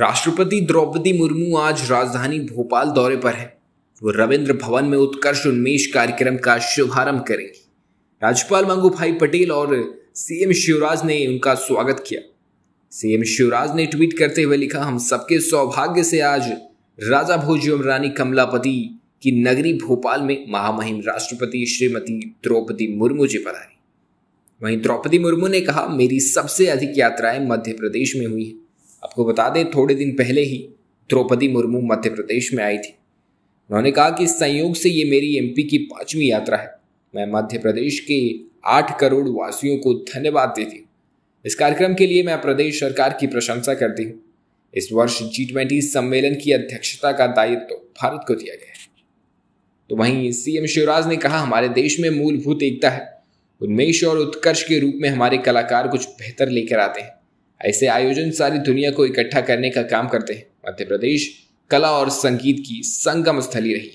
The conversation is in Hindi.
राष्ट्रपति द्रौपदी मुर्मू आज राजधानी भोपाल दौरे पर है वो रविंद्र भवन में उत्कर्ष उन्मेष कार्यक्रम का शुभारंभ करेंगी राज्यपाल मंगू भाई पटेल और सीएम शिवराज ने उनका स्वागत किया सीएम शिवराज ने ट्वीट करते हुए लिखा हम सबके सौभाग्य से आज राजा भोज एवं रानी कमलापति की नगरी भोपाल में महामहिम राष्ट्रपति श्रीमती द्रौपदी मुर्मू जी पर आई वहीं द्रौपदी मुर्मू ने कहा मेरी सबसे अधिक यात्राएं मध्य प्रदेश में हुई हैं आपको बता दें थोड़े दिन पहले ही द्रौपदी मुर्मू मध्य प्रदेश में आई थी उन्होंने कहा कि इस संयोग से ये मेरी एमपी की पांचवी यात्रा है मैं मध्य प्रदेश के आठ करोड़ वासियों को धन्यवाद देती हूँ इस कार्यक्रम के लिए मैं प्रदेश सरकार की प्रशंसा करती हूँ इस वर्ष जी ट्वेंटी सम्मेलन की अध्यक्षता का दायित्व तो भारत को दिया गया है तो वहीं सीएम शिवराज ने कहा हमारे देश में मूलभूत एकता है उन्मेष और उत्कर्ष के रूप में हमारे कलाकार कुछ बेहतर लेकर आते हैं ऐसे आयोजन सारी दुनिया को इकट्ठा करने का काम करते हैं मध्य प्रदेश कला और संगीत की संगम स्थली रही है